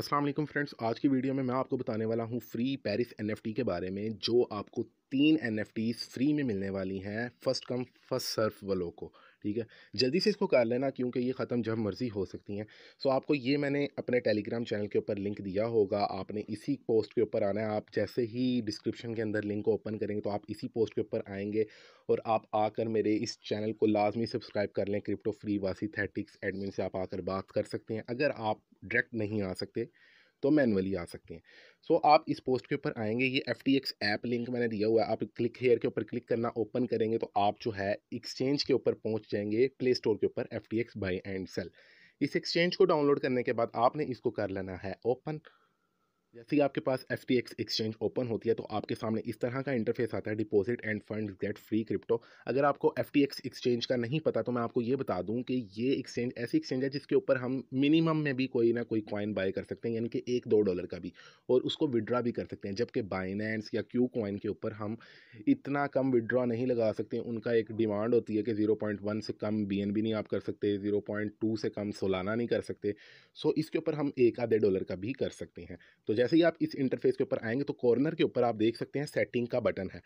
Aslam friends आज की video में मैं आपको बताने वाला हूँ फ्री पेरिस एनएफटी के बारे में जो आपको तीन एन फ्री में मिलने वाली हैं फर्स्ट कम फर्स्ट सर्फ वालों को ठीक है जल्दी से इसको कर लेना क्योंकि ये ख़त्म जब मर्ज़ी हो सकती हैं सो आपको ये मैंने अपने टेलीग्राम चैनल के ऊपर लिंक दिया होगा आपने इसी पोस्ट के ऊपर आना है आप जैसे ही डिस्क्रिप्शन के अंदर लिंक को ओपन करेंगे तो आप इसी पोस्ट के ऊपर आएंगे और आप आकर मेरे इस चैनल को लाजमी सब्सक्राइब कर लें क्रिप्टो फ्री वासी थेटिक्स एडमिन से आप आकर बात कर सकते हैं अगर आप डायरेक्ट नहीं आ सकते तो मैनुअली आ सकती हैं सो so, आप इस पोस्ट के ऊपर आएंगे ये F T X app link मैंने दिया हुआ है आप क्लिक हेयर के ऊपर क्लिक करना ओपन करेंगे तो आप जो है एक्सचेंज के ऊपर पहुंच जाएंगे प्ले स्टोर के ऊपर F T X buy and sell इस एक्सचेंज को डाउनलोड करने के बाद आपने इसको कर लेना है ओपन जैसे ही आपके पास एफ एक्सचेंज ओपन होती है तो आपके सामने इस तरह का इंटरफेस आता है deposit and fund get free crypto अगर आपको एफ एक्सचेंज का नहीं पता तो मैं आपको ये बता दूं कि ये एक्सचेंज ऐसी एक्सचेंज है जिसके ऊपर हम मिनिमम में भी कोई ना कोई कॉइन बाय कर सकते हैं यानी कि एक दो डॉलर का भी और उसको विड्रा भी कर सकते हैं जबकि बाइनेंस या क्यू कॉइन के ऊपर हम इतना कम विड्रा नहीं लगा सकते उनका एक डिमांड होती है कि ज़ीरो से कम बी नहीं आप कर सकते ज़ीरो से कम सोलाना नहीं कर सकते सो इसके ऊपर हम एक आधे डॉलर का भी कर सकते हैं तो जैसे ही आप इस इंटरफेस के ऊपर आएंगे तो कॉर्नर के ऊपर आप देख सकते हैं सेटिंग का बटन है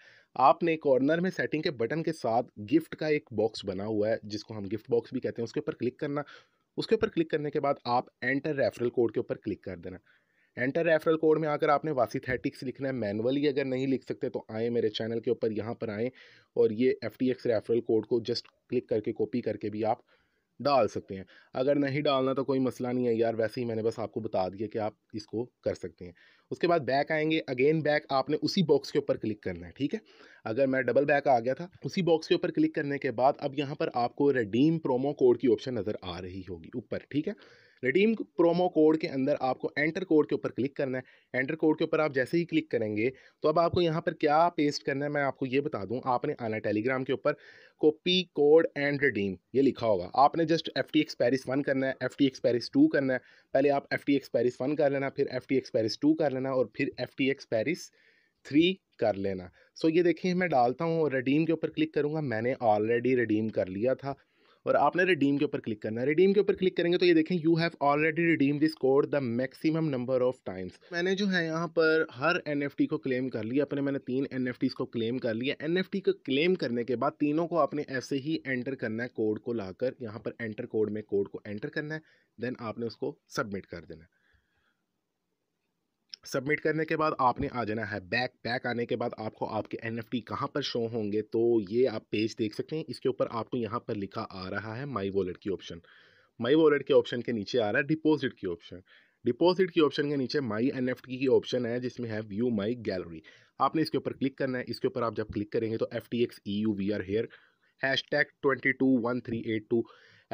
आपने कॉर्नर में सेटिंग के बटन के साथ गिफ्ट का एक बॉक्स बना हुआ है जिसको हम गिफ्ट बॉक्स भी कहते हैं उसके ऊपर क्लिक करना उसके ऊपर क्लिक करने के बाद आप एंटर रेफरल कोड के ऊपर क्लिक कर देना एंटर रेफरल कोड में आकर आपने वासीथेटिक्स लिखना है मैनुअली अगर नहीं लिख सकते तो आएँ मेरे चैनल के ऊपर यहाँ पर आएँ और ये एफ टी रेफरल कोड को जस्ट क्लिक करके कॉपी करके भी आप डाल सकते हैं अगर नहीं डालना तो कोई मसला नहीं है यार वैसे ही मैंने बस आपको बता दिया कि आप इसको कर सकते हैं उसके बाद बैक आएंगे अगेन बैक आपने उसी बॉक्स के ऊपर क्लिक करना है ठीक है अगर मैं डबल बैक आ गया था उसी बॉक्स के ऊपर क्लिक करने के बाद अब यहाँ पर आपको रेडीम प्रोमो कोड की ऑप्शन नज़र आ रही होगी ऊपर ठीक है रिडीम प्रोमो कोड के अंदर आपको एंटर कोड के ऊपर क्लिक करना है एंटर कोड के ऊपर आप जैसे ही क्लिक करेंगे तो अब आपको यहाँ पर क्या पेस्ट करना है मैं आपको ये बता दूँ आपने आना टेलीग्राम के ऊपर कॉपी कोड एंड रिडीम ये लिखा होगा आपने just F T X Paris one करना है F T X Paris two करना है पहले आप F T X Paris one कर लेना फिर F T X Paris two कर लेना और फिर F T X Paris three कर लेना सो so ये देखिए मैं डालता हूँ और रिडीम के ऊपर क्लिक करूँगा मैंने ऑलरेडी रिडीम कर लिया था और आपने रिडीम के ऊपर क्लिक करना है रिडीम के ऊपर क्लिक करेंगे तो ये देखें you have already redeem this code the maximum number of times मैंने जो है यहाँ पर हर एन को क्लेम कर लिया अपने मैंने तीन एन को क्लेम कर लिया एन को क्लेम करने के बाद तीनों को आपने ऐसे ही एंटर करना है कोड को लाकर यहाँ पर एंटर कोड में कोड को एंटर करना है देन आपने उसको सबमिट कर देना है सबमिट करने के बाद आपने आ जाना है बैक बैक आने के बाद आपको आपके एन एफ टी कहाँ पर शो होंगे तो ये आप पेज देख सकते हैं इसके ऊपर आपको यहाँ पर लिखा आ रहा है माई वॉलेट की ऑप्शन माई वॉलेट के ऑप्शन के नीचे आ रहा है डिपॉजिट की ऑप्शन डिपॉजिट की ऑप्शन के नीचे माई एन एफ टी की ऑप्शन है जिसमें है व्यू माई गैलरी आपने इसके ऊपर क्लिक करना है इसके ऊपर आप जब क्लिक करेंगे तो F T X E U we are here hash tag twenty two one three eight two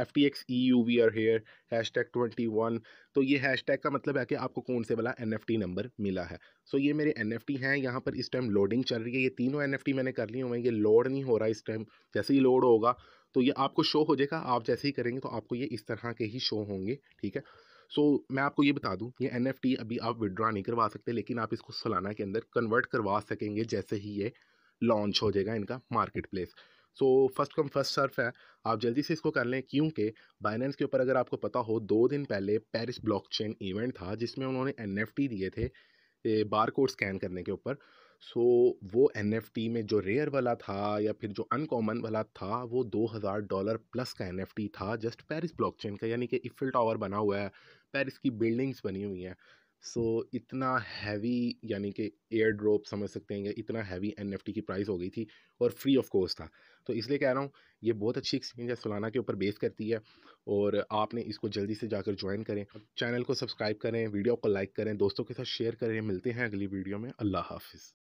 F T X E U we are here hash tag twenty one तो ये हैश टैग का मतलब है कि आपको कौन से वाला एन एफ टी नंबर मिला है सो so ये मेरे एन एफ टी हैं यहाँ पर इस टाइम लोडिंग चल रही है ये तीनों एन एफ टी मैंने कर लिए हुए हैं ये लोड नहीं हो रहा इस टाइम जैसे ही लोड होगा तो ये आपको शो हो जाएगा आप जैसे ही करेंगे तो आपको ये इस तरह के ही शो होंगे ठीक है सो so, मैं आपको ये बता दूं ये एन अभी आप विड्रा नहीं करवा सकते लेकिन आप इसको सालाना के अंदर कन्वर्ट करवा सकेंगे जैसे ही ये लॉन्च हो जाएगा इनका market place so first come first serve है आप जल्दी से इसको कर लें क्योंकि बाइनेंस के ऊपर अगर आपको पता हो दो दिन पहले पेरिस ब्लॉकचेन इवेंट था जिसमें उन्होंने एन दिए थे बार कोड स्कैन करने के ऊपर सो so, वो एन में जो रेयर वाला था या फिर जो अनकॉमन वाला था वो दो हज़ार डॉलर प्लस का एन था जस्ट पेरिस ब्लॉकचेन का यानी कि इफ़िल टावर बना हुआ है पेरिस की बिल्डिंग्स बनी हुई हैं सो so, इतना हैवी यानी कि एयर ड्रॉप समझ सकते हैं इतना हैवी एन की प्राइस हो गई थी और फ्री ऑफ कॉस्ट था तो इसलिए कह रहा हूँ ये बहुत अच्छी एक्सचेंज है सोलाना के ऊपर बेस करती है और आपने इसको जल्दी से जाकर ज्वाइन करें चैनल को सब्सक्राइब करें वीडियो को लाइक करें दोस्तों के साथ शेयर करें मिलते हैं अगली वीडियो में अल्लाह हाफिज़